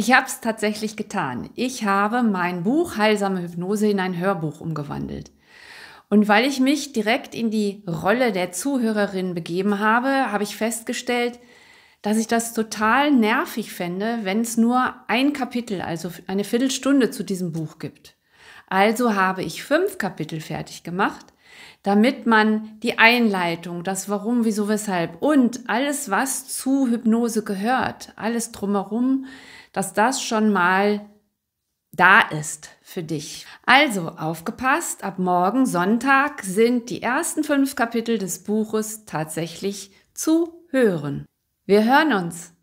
Ich habe es tatsächlich getan. Ich habe mein Buch Heilsame Hypnose in ein Hörbuch umgewandelt. Und weil ich mich direkt in die Rolle der Zuhörerin begeben habe, habe ich festgestellt, dass ich das total nervig fände, wenn es nur ein Kapitel, also eine Viertelstunde zu diesem Buch gibt. Also habe ich fünf Kapitel fertig gemacht, damit man die Einleitung, das Warum, Wieso, Weshalb und alles, was zu Hypnose gehört, alles drumherum, dass das schon mal da ist für dich. Also aufgepasst, ab morgen Sonntag sind die ersten fünf Kapitel des Buches tatsächlich zu hören. Wir hören uns.